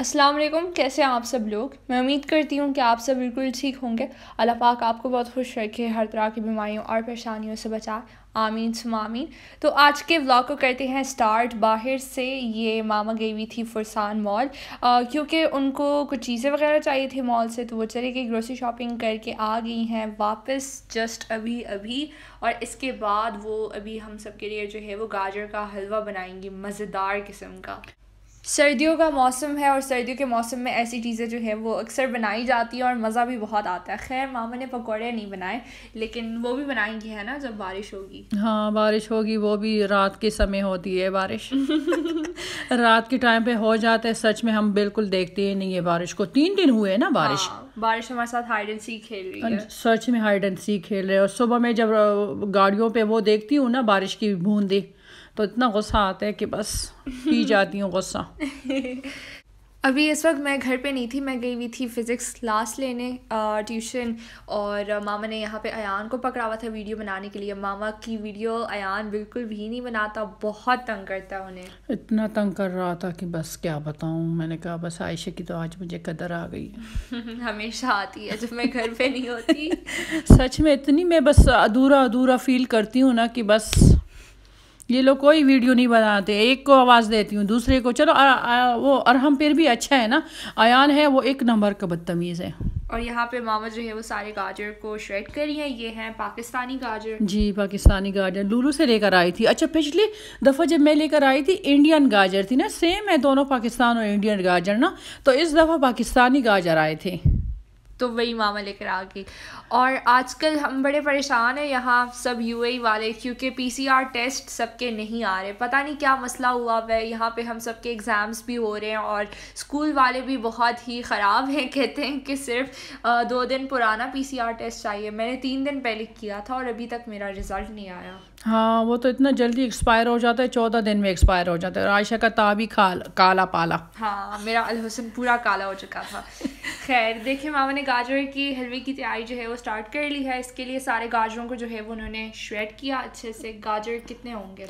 अस्सलाम वालेकुम कैसे हैं आप सब लोग मैं उम्मीद करती हूँ कि आप सब बिल्कुल ठीक होंगे अल्लाह पाक आपको बहुत खुश रखे हर तरह की बीमारियों और परेशानियों से बचाए आमीन सुमामीन तो आज के व्लॉग को करते हैं स्टार्ट बाहर से ये मामा गई हुई थी फुरसान मॉल क्योंकि उनको कुछ चीज़ें वगैरह चाहिए थी मॉल से तो वो चले गई ग्रोसरी शॉपिंग करके आ गई हैं वापस जस्ट अभी अभी और इसके बाद वो अभी हम सब के लिए जो है वो गाजर का हलवा बनाएंगी मज़ेदार किस्म का सर्दियों का मौसम है और सर्दियों के मौसम में ऐसी चीज़ें जो है वो अक्सर बनाई जाती हैं और मज़ा भी बहुत आता है खैर मामा ने पकौड़े नहीं बनाए लेकिन वो भी बनाएंगी है ना जब बारिश होगी हाँ बारिश होगी वो भी रात के समय होती है बारिश रात के टाइम पे हो जाता है सच में हम बिल्कुल देखते ही नहीं है बारिश को तीन दिन हुए ना बारिश हाँ, बारिश हमारे साथ हाइड एंड सी खेल रही है सच में हाइड एंड सी खेल रहे और सुबह में जब गाड़ियों पर वो देखती हूँ ना बारिश की बूंदी तो इतना गुस्सा आता है कि बस पी जाती हूँ गुस्सा अभी इस वक्त मैं घर पे नहीं थी मैं गई हुई थी फिज़िक्स क्लास लेने ट्यूशन और मामा ने यहाँ पे अयान को पकड़ा हुआ था वीडियो बनाने के लिए मामा की वीडियो अयान बिल्कुल भी नहीं बनाता बहुत तंग करता उन्हें इतना तंग कर रहा था कि बस क्या बताऊँ मैंने कहा बस आयशा की तो आज मुझे कदर आ गई हमेशा आती है जब मैं घर पर नहीं होती सच में इतनी मैं बस अधूरा अधूरा फील करती हूँ ना कि बस ये लोग कोई वीडियो नहीं बनाते एक को आवाज़ देती हूँ दूसरे को चलो आ, आ, वो अरहम पेर भी अच्छा है ना आयान है वो एक नंबर का बदतमीज़ है और यहाँ पे मामा जो है वो सारे गाजर को श्रेड करी हैं ये हैं पाकिस्तानी गाजर जी पाकिस्तानी गाजर लूलू से लेकर आई थी अच्छा पिछली दफ़ा जब मैं लेकर आई थी इंडियन गाजर थी ना सेम है दोनों पाकिस्तान और इंडियन गाजर ना तो इस दफ़ा पाकिस्तानी गाजर आए थे तो वही मामा लेकर आ गई और आजकल हम बड़े परेशान हैं यहाँ सब यूएई e वाले क्योंकि पीसीआर टेस्ट सबके नहीं आ रहे पता नहीं क्या मसला हुआ है यहाँ पे हम सब के एग्ज़ाम्स भी हो रहे हैं और स्कूल वाले भी बहुत ही ख़राब हैं कहते हैं कि सिर्फ दो दिन पुराना पीसीआर टेस्ट चाहिए मैंने तीन दिन पहले किया था और अभी तक मेरा रिज़ल्ट नहीं आया हाँ वो तो इतना जल्दी एक्सपायर हो जाता है चौदह दिन में एक्सपायर हो जाता है और आयशा का ताबी काल काला पाला हाँ मेरा अलहसन पूरा काला हो चुका था खैर देखिए मामा ने गाजर की हलवे की तैयारी जो है वो स्टार्ट कर ली है इसके लिए सारे गाजरों को जो है वो उन्होंने श्रेड किया अच्छे से गाजर कितने होंगे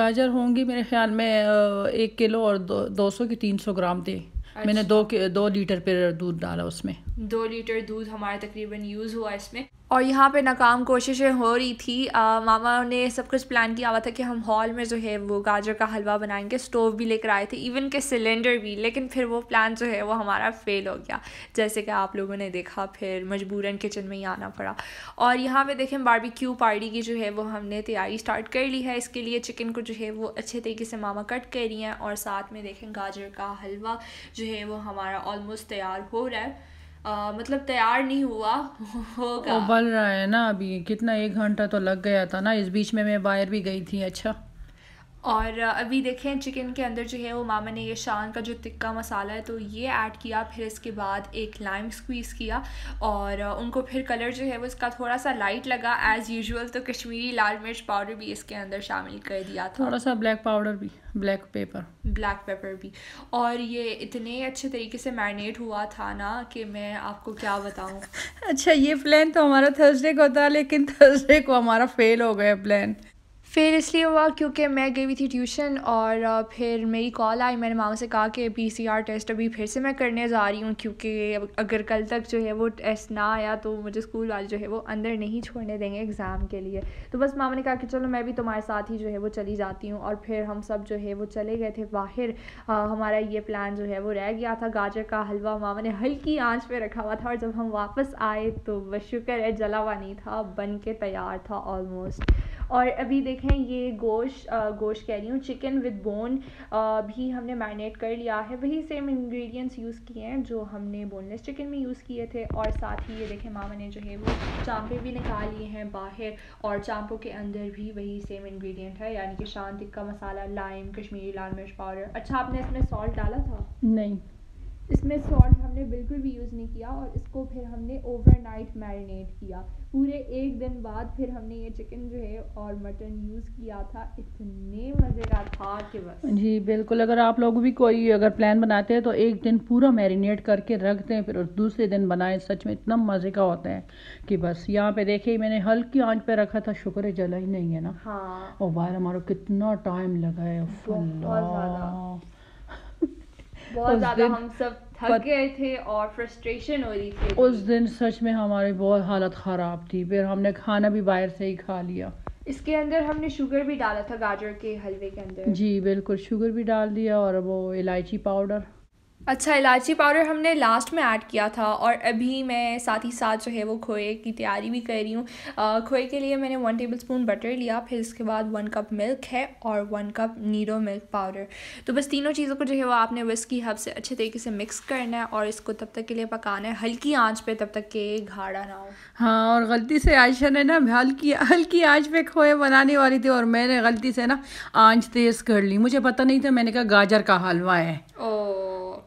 गाजर होंगी मेरे ख्याल में एक किलो और दो दो सौ की तीन सौ ग्राम थे अच्छा। मैंने दो के दो लीटर पर दूध डाला उसमें दो लीटर दूध हमारा तकरीबन यूज़ हुआ इसमें और यहाँ पे नाकाम कोशिशें हो रही थी आ, मामा ने सब कुछ प्लान किया हुआ था कि हम हॉल में जो है वो गाजर का हलवा बनाएंगे स्टोव भी लेकर आए थे इवन के सिलेंडर भी लेकिन फिर वो प्लान जो है वो हमारा फेल हो गया जैसे कि आप लोगों ने देखा फिर मजबूरन किचन में ही आना पड़ा और यहाँ पे देखें बारबेक्यू पार्टी की जो है वो हमने तैयारी स्टार्ट कर ली है इसके लिए चिकन को जो है वो अच्छे तरीके से मामा कट कर रही हैं और साथ में देखें गाजर का हलवा जो है वो हमारा ऑलमोस्ट तैयार हो रहा है मतलब तैयार नहीं हुआ होगा उबल रहा है ना अभी कितना एक घंटा तो लग गया था ना इस बीच में मैं बाहर भी गई थी अच्छा और अभी देखें चिकन के अंदर जो है वो मामा ने ये शान का जो तिक्का मसाला है तो ये ऐड किया फिर इसके बाद एक लाइम स्क्वीज़ किया और उनको फिर कलर जो है वो इसका थोड़ा सा लाइट लगा एज़ यूजुअल तो कश्मीरी लाल मिर्च पाउडर भी इसके अंदर शामिल कर दिया था थोड़ा सा ब्लैक पाउडर भी ब्लैक पेपर ब्लैक पेपर भी और ये इतने अच्छे तरीके से मैरिनेट हुआ था ना कि मैं आपको क्या बताऊँ अच्छा ये प्लान तो हमारा थर्सडे को था लेकिन थर्सडे को हमारा फेल हो गया प्लान फिर इसलिए हुआ क्योंकि मैं गई हुई थी ट्यूशन और फिर मेरी कॉल आई मैंने मामा से कहा कि पी सी आर टेस्ट अभी फिर से मैं करने जा रही हूँ क्योंकि अगर कल तक जो है वो टेस्ट ना आया तो मुझे स्कूल वाले जो है वो अंदर नहीं छोड़ने देंगे एग्ज़ाम के लिए तो बस मामा ने कहा कि चलो मैं भी तुम्हारे साथ ही जो है वो चली जाती हूँ और फिर हम सब जो है वो चले गए थे बाहर हमारा ये प्लान जो है वो रह गया था गाजर का हलवा मामा ने हल्की आँच पर रखा हुआ था और जब हम वापस आए तो बस शुक्र है जला हुआ नहीं था बन के तैयार था ऑलमोस्ट और अभी देख हैं ये गोश्त गोश्त कह रही हूँ चिकन विद बोन भी हमने मैरिनेट कर लिया है वही सेम इंग्रेडिएंट्स यूज़ किए हैं जो हमने बोनलेस चिकन में यूज़ किए थे और साथ ही ये देखें मामा ने जो है वो चांपे भी निकाल लिए हैं बाहर और चांपों के अंदर भी वही सेम इंग्रेडिएंट है यानी कि शान टिक्का मसाला लाइम कश्मीरी लाल मिर्च पाउडर अच्छा आपने इसमें सॉल्ट डाला था नहीं इसमें सॉल्ट हमने बिल्कुल भी यूज़ नहीं किया और इसको फिर हमने ओवरनाइट मैरिनेट किया पूरे एक दिन बाद फिर हमने ये चिकन जो है और मटन यूज़ किया था इतने मज़ेदार था कि बस जी बिल्कुल अगर आप लोग भी कोई अगर प्लान बनाते हैं तो एक दिन पूरा मैरिनेट करके रख दें फिर दूसरे दिन बनाएं सच में इतना मज़े का होता है कि बस यहाँ पे देखिए मैंने हल्की आंच पे रखा था शुक्र है जला ही नहीं है ना हाँ और बाहर हमारा कितना टाइम लगा है बहुत ज़्यादा हम सब थक गए थे और फ्रस्ट्रेशन हो रही थी उस दिन सच में हमारी बहुत हालत ख़राब थी फिर हमने खाना भी बाहर से ही खा लिया इसके अंदर हमने शुगर भी डाला था गाजर के हलवे के अंदर जी बिल्कुल शुगर भी डाल दिया और वो इलायची पाउडर अच्छा इलायची पाउडर हमने लास्ट में ऐड किया था और अभी मैं साथ ही साथ जो है वो खोए की तैयारी भी कर रही हूँ खोए के लिए मैंने वन टेबल स्पून बटर लिया फिर इसके बाद वन कप मिल्क है और वन कप नीरो मिल्क पाउडर तो बस तीनों चीज़ों को जो है वो आपने विस्की हब से अच्छे तरीके से मिक्स करना है और इसको तब तक के लिए पकाना है हल्की आँच पर तब तक के घाड़ा ना हो हाँ और गलती से आयशा ने ना हल्की हल्की आँच पर खोए बनाने वाली थी और मैंने गलती से ना आँच तेज़ कर ली मुझे पता नहीं था मैंने कहा गाजर का हलवा है ओ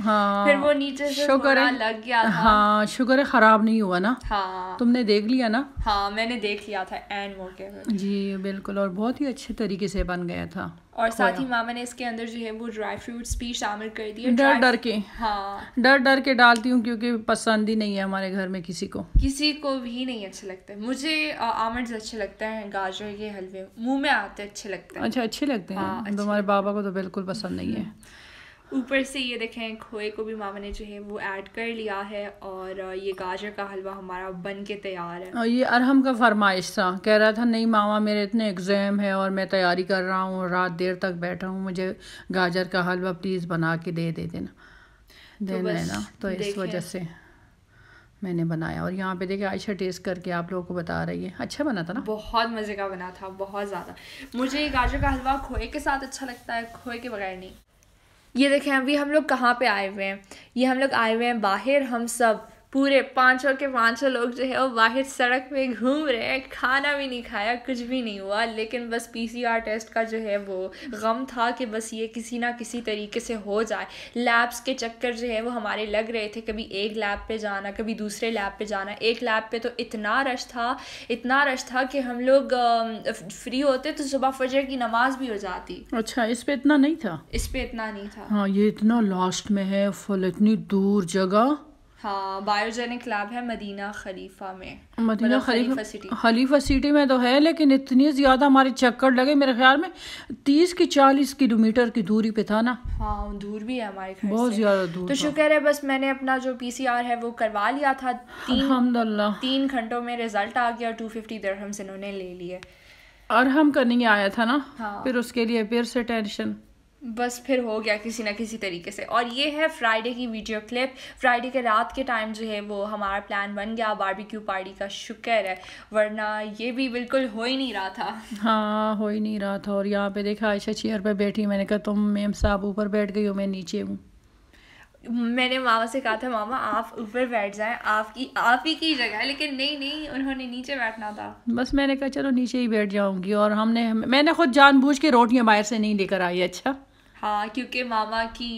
हाँ फिर वो नीचे शुगर लग गया था हाँ शुगर खराब नहीं हुआ ना हाँ तुमने देख लिया ना हाँ मैंने देख लिया था एंड मौके पर जी बिल्कुल और बहुत ही अच्छे तरीके से बन गया था और साथ ही मामा ने इसके अंदर जो है वो ड्राई फ्रूट्स भी शामिल कर दिए डर डर के हाँ डर डर के डालती हूँ क्योंकि पसंद ही नहीं है हमारे घर में किसी को किसी को भी नहीं अच्छा लगता है मुझे आमंड अच्छे लगते हैं गाजर के हलवे मुंह में आते अच्छे लगते हैं अच्छा अच्छे लगते हैं हमारे हाँ, बाबा को तो बिल्कुल पसंद नहीं है हम्म। ऊपर से ये देखें खोए को भी मामा ने जो है वो ऐड कर लिया है और ये गाजर का हलवा हमारा बन के तैयार है और ये अरहम का फरमाइश था कह रहा था नहीं मामा मेरे इतने एग्ज़ाम है और मैं तैयारी कर रहा हूँ रात देर तक बैठा हूँ मुझे गाजर का हलवा प्लीज़ बना के दे दे देना दे तो देना तो इस वजह से मैंने बनाया और यहाँ पे देखिए आयशा टेस्ट करके आप लोगों को बता रही है अच्छा बना था ना बहुत मज़े का बना था बहुत ज़्यादा मुझे गाजर का हलवा खोए के साथ अच्छा लगता है खोए के बगैर नहीं ये देखें अभी हम लोग कहाँ पे आए हुए हैं ये हम लोग आए हुए हैं बाहर हम सब पूरे पाँचों के पाँचों लोग जो है वो बाहर सड़क पे घूम रहे हैं खाना भी नहीं खाया कुछ भी नहीं हुआ लेकिन बस पीसीआर टेस्ट का जो है वो गम था कि बस ये किसी ना किसी तरीके से हो जाए लैब्स के चक्कर जो है वो हमारे लग रहे थे कभी एक लैब पे जाना कभी दूसरे लैब पे जाना एक लैब पे तो इतना रश था इतना रश था कि हम लोग फ्री होते तो सुबह फजर की नमाज भी हो जाती अच्छा इस पर इतना नहीं था इस पर इतना नहीं था हाँ ये इतना लास्ट में है फल इतनी दूर जगह हाँ बायोजेनिक लैब है मदीना खलीफा में मदीना मतलब खलीफा सिटी खलीफा सिटी में तो है लेकिन इतनी ज़्यादा हमारे चक्कर लगे मेरे ख्याल में तीस की चालीस किलोमीटर की दूरी पे था ना हाँ दूर भी है हमारे घर बहुत ज़्यादा दूर तो शुक्र है बस मैंने अपना जो पीसीआर है वो करवा लिया था तीन तीन घंटों में रिजल्ट आ गया टू फिफ्टी दरहम से उन्होंने ले लिए और हम करने आया था ना हाँ। फिर उसके लिए फिर से टेंशन बस फिर हो गया किसी ना किसी तरीके से और ये है फ्राइडे की वीडियो क्लिप फ्राइडे के रात के टाइम जो है वो हमारा प्लान बन गया बारबेक्यू पार्टी का शुक्र है वरना ये भी बिल्कुल हो ही नहीं रहा था हाँ हो ही नहीं रहा था और यहाँ पे देखा आयशा चेयर पर बैठी मैंने कहा तुम मैम साहब ऊपर बैठ गई हो मैं नीचे हूँ मैंने मामा से कहा था मामा आप ऊपर बैठ जाएं आपकी आप ही की जगह है लेकिन नहीं नहीं उन्होंने नीचे बैठना था बस मैंने कहा चलो नीचे ही बैठ जाऊंगी और हमने मैंने खुद जानबूझ के रोटियां बाहर से नहीं लेकर आई अच्छा हाँ क्योंकि मामा की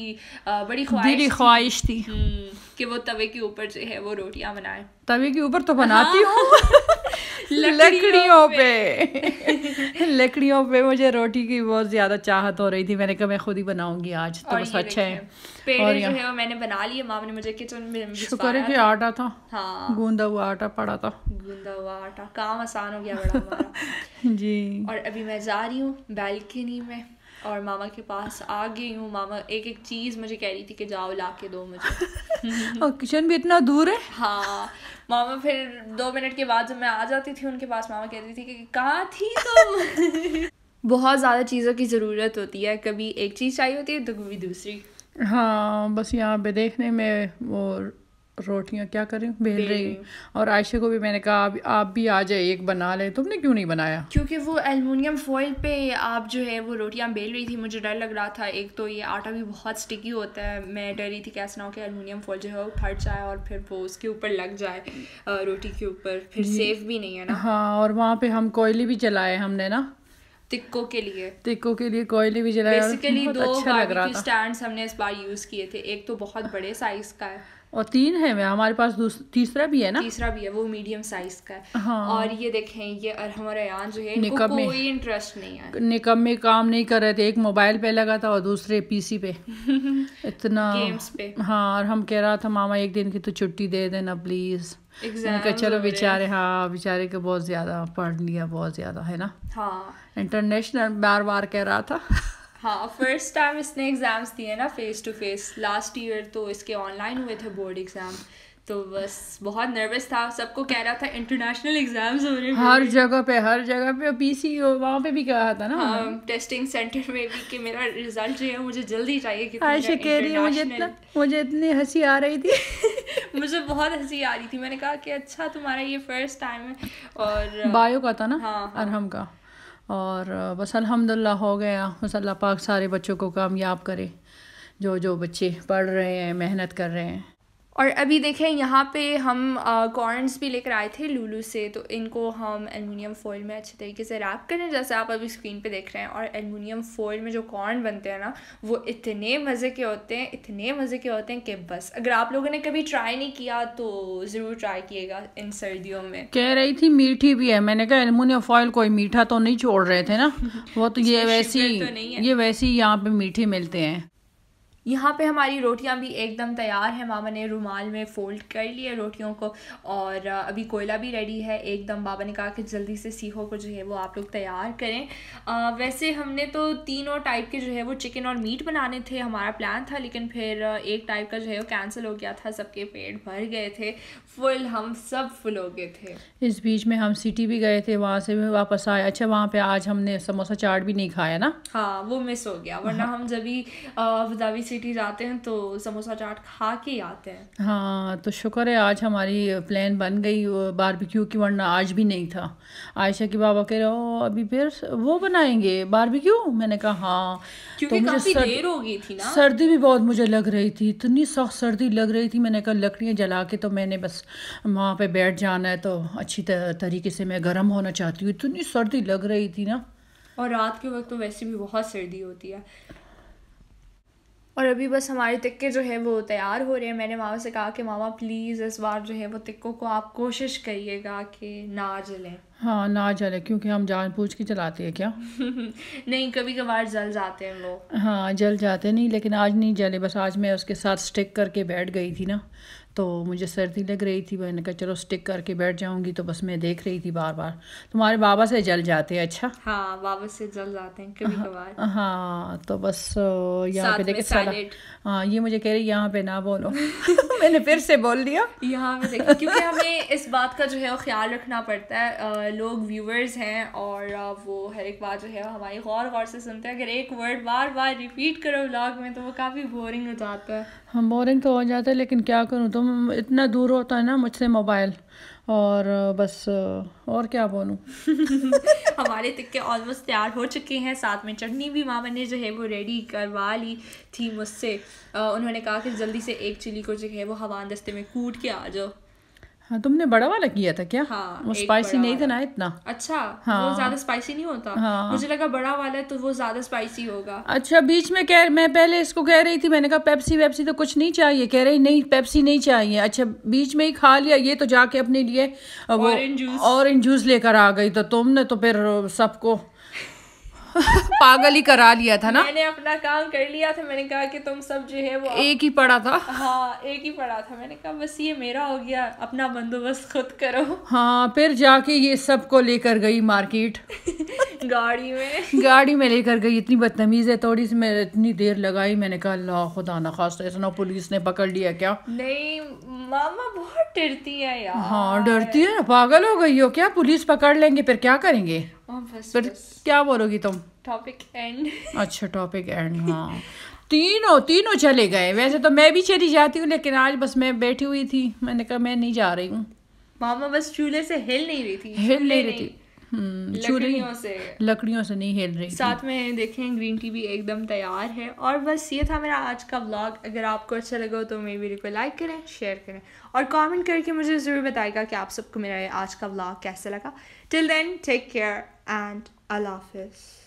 बड़ी ख्वाहिश ख्वाहिश थी हम्म, कि वो तवे के ऊपर जो है वो रोटियां बनाए तवे के ऊपर तो बनाती हाँ। हूँ लकड़ियों पे लकड़ियों पे मुझे रोटी की बहुत ज्यादा चाहत हो रही थी मैंने कहा मैं खुद ही बनाऊंगी आज तो बस अच्छा है पेड़े जो है वो मैंने बना लिए मामा ने मुझे किचन में शुक्र है कि आटा था हाँ गूंदा हुआ आटा पड़ा था गूंदा हुआ आटा काम आसान हो गया बड़ा जी और अभी मैं जा रही हूँ बैल्कनी में और मामा के पास आ गई हूँ मामा एक एक चीज़ मुझे कह रही थी कि जाओ ला के दो मुझे और किचन भी इतना दूर है हाँ मामा फिर दो मिनट के बाद जब मैं आ जाती थी उनके पास मामा कहती थी कि कहाँ थी तुम बहुत ज़्यादा चीज़ों की ज़रूरत होती है कभी एक चीज़ चाहिए होती है तो कभी दूसरी हाँ बस यहाँ पे देखने में और रोटियां क्या हूँ बेल रही और आयशा को भी मैंने कहा आप आप भी आ जाए एक बना ले तुमने क्यों नहीं बनाया क्योंकि वो एलमिनियम फॉइल पे आप जो है वो रोटियां बेल रही थी मुझे डर लग रहा था एक तो ये आटा भी बहुत स्टिकी होता है मैं डर रही थी कैसे ना हो कि एलमिनियम फॉइल जो है वो फट जाए और फिर वो उसके ऊपर लग जाए रोटी के ऊपर फिर सेफ भी नहीं है ना हाँ और वहाँ पे हम कोयले भी जलाए हमने ना टिक्को के लिए टिक्को के लिए कोयले भी जलाया बेसिकली दो अच्छा स्टैंड हमने इस बार यूज़ किए थे एक तो बहुत बड़े साइज़ का है और तीन है हमारे पास तीसरा भी है ना तीसरा भी है वो मीडियम साइज का है हाँ। और ये देखें ये और हमारा जो है निकम में कोई इंटरेस्ट नहीं है निकम में काम नहीं कर रहे थे एक मोबाइल पे लगा था और दूसरे पीसी पे इतना गेम्स पे हाँ और हम कह रहा था मामा एक दिन की तो छुट्टी दे देना प्लीज़ मैंने चलो बेचारे हाँ बेचारे के बहुत ज़्यादा पढ़ लिया बहुत ज़्यादा है ना हाँ इंटरनेशनल बार बार कह रहा था हाँ फर्स्ट टाइम इसने एग्ज़ाम्स दिए ना face to face last year तो इसके ऑनलाइन हुए थे बोर्ड एग्ज़ाम तो बस बहुत नर्वस था सबको कह रहा था इंटरनेशनल एग्जाम्स हो रहे हैं हर जगह पे हर जगह पे सी वहाँ पे भी कहा था ना हाँ, टेस्टिंग सेंटर में भी कि मेरा रिजल्ट जो है मुझे जल्दी चाहिए कि आयशा कह रही मुझे इतना मुझे इतनी हंसी आ रही थी मुझे बहुत हंसी आ रही थी मैंने कहा कि अच्छा तुम्हारा ये फर्स्ट टाइम है और बायो का था ना हाँ, हाँ अरहम का और बस अल्हम्दुलिल्लाह हो गया बस अल्लाह पाक सारे बच्चों को कामयाब करे जो जो बच्चे पढ़ रहे हैं मेहनत कर रहे हैं और अभी देखें यहाँ पे हम कॉर्नस भी लेकर आए थे लूलू से तो इनको हम एलमिनियम फॉइल में अच्छे तरीके से रैप करें जैसे आप अभी स्क्रीन पे देख रहे हैं और एलमिनियम फॉइल में जो कॉर्न बनते हैं ना वो इतने मज़े के होते हैं इतने मज़े के होते हैं कि बस अगर आप लोगों ने कभी ट्राई नहीं किया तो ज़रूर ट्राई किएगा इन सर्दियों में कह रही थी मीठी भी है मैंने कहा एलमिनियम फॉयल कोई मीठा तो नहीं छोड़ रहे थे ना वो तो ये वैसी तो ये वैसी यहाँ पर मीठे मिलते हैं यहाँ पे हमारी रोटियाँ भी एकदम तैयार हैं मामा ने रुमाल में फ़ोल्ड कर लिए रोटियों को और अभी कोयला भी रेडी है एकदम बाबा ने कहा कि जल्दी से सीखो को जो है वो आप लोग तैयार करें आ, वैसे हमने तो तीनों टाइप के जो है वो चिकन और मीट बनाने थे हमारा प्लान था लेकिन फिर एक टाइप का जो है वो कैंसिल हो गया था सबके पेट भर गए थे फुल हम सब फुल हो गए थे इस बीच में हम सिटी भी गए थे वहाँ से भी वापस आए अच्छा वहाँ पर आज हमने समोसा चाट भी नहीं खाया ना हाँ वो मिस हो गया वरना हाँ। हम जब भी सिटी जाते हैं तो समोसा चाट खा के आते हैं हाँ तो शुक्र है आज हमारी प्लान बन गई बारबेक्यू की वरना आज भी नहीं था आयशा की बाबा कह रहे हो अभी फिर वो बनाएंगे बारबेक्यू मैंने कहा हाँ क्योंकि तो काफी सर्द... देर हो गई थी ना सर्दी भी बहुत मुझे लग रही थी इतनी सख्त सर्दी लग रही थी मैंने कहा लकड़ियाँ जला के तो मैंने बस वहाँ पर बैठ जाना है तो अच्छी तरीके से मैं गर्म होना चाहती हूँ इतनी सर्दी लग रही थी ना और रात के वक्त तो वैसे भी बहुत सर्दी होती है और अभी बस हमारे तिक्के जो है वो तैयार हो रहे हैं मैंने मामा से कहा कि मामा प्लीज़ इस बार जो है वो तिक्कों को आप कोशिश करिएगा कि ना जलें हाँ ना जले क्योंकि हम जान पूछ के जलाते हैं क्या नहीं कभी कभार जल जाते हैं लोग हाँ जल जाते नहीं लेकिन आज नहीं जले बस आज मैं उसके साथ स्टिक करके बैठ गई थी ना तो मुझे सर्दी लग रही थी मैंने कहा चलो स्टिक करके बैठ जाऊंगी तो बस मैं देख रही थी बार बार तुम्हारे बाबा से जल जाते हैं अच्छा हाँ बाबा से जल जाते हैं कभी कभार हाँ, हाँ तो बस यहाँ पे देखे हाँ ये मुझे कह रही यहाँ पे ना बोलो मैंने फिर से बोल दिया यहाँ पे क्योंकि हमें इस बात का जो है वो ख्याल रखना पड़ता है लोग व्यूअर्स हैं और वो हर एक बार जो है हमारी गौर गौर से सुनते हैं अगर एक वर्ड बार बार रिपीट करो ब्लॉग में तो वो काफ़ी बोरिंग हो जाता है हम बोरिंग तो हो जाता है लेकिन क्या करूँ तुम इतना दूर होता है ना मुझसे मोबाइल और बस और क्या बोलूँ हमारे तिक्के ऑलमोस्ट तैयार हो चुके हैं साथ में चटनी भी मामा ने जो है वो रेडी करवा ली थी मुझसे उन्होंने कहा कि जल्दी से एक चिली को जो है वो हवा दस्ते में कूट के आ जाओ हाँ तुमने बड़ा वाला किया था क्या हाँ वो स्पाइसी नहीं था ना इतना अच्छा हाँ वो ज्यादा स्पाइसी नहीं होता हाँ मुझे लगा बड़ा वाला है तो वो ज्यादा स्पाइसी होगा अच्छा बीच में कह मैं पहले इसको कह रही थी मैंने कहा पेप्सी वेप्सी तो कुछ नहीं चाहिए कह रही नहीं पेप्सी नहीं चाहिए अच्छा बीच में ही खा लिया ये तो जाके अपने लिए ऑरेंज जूस लेकर आ गई तो तुमने तो फिर सबको पागल ही करा लिया था ना मैंने अपना काम कर लिया था मैंने कहा कि तुम सब जो है वो एक ही पड़ा था हाँ एक ही पड़ा था मैंने कहा बस ये मेरा हो गया अपना बंदोबस्त खुद करो हाँ फिर जाके ये सब को लेकर गई मार्केट गाड़ी में गाड़ी में लेकर गई इतनी बदतमीज है थोड़ी सी मैं इतनी देर लगाई मैंने कहा अल्लाह खुदा ना खास ऐसा ना पुलिस ने पकड़ लिया क्या नहीं मामा बहुत डरती है यार हाँ डरती है ना पागल हो गई हो क्या पुलिस पकड़ लेंगे फिर क्या करेंगे हाँ, फिर क्या बोलोगी तुम टॉपिक एंड अच्छा टॉपिक एंड हाँ तीनों तीनों चले गए वैसे तो मैं भी चली जाती हूँ लेकिन आज बस मैं बैठी हुई थी मैंने कहा मैं नहीं जा रही हूँ मामा बस चूल्हे से हिल नहीं रही थी हिल नहीं रही थी हम्म, लकड़ियों से लकड़ियों से नहीं हिल रही साथ में देखें ग्रीन टी भी एकदम तैयार है और बस ये था मेरा आज का व्लॉग अगर आपको अच्छा लगा हो तो मेरी वीडियो को लाइक करें शेयर करें और कमेंट करके मुझे ज़रूर बताएगा कि आप सबको मेरा आज का व्लॉग कैसा लगा till then take care and अल्लाह हाफिज़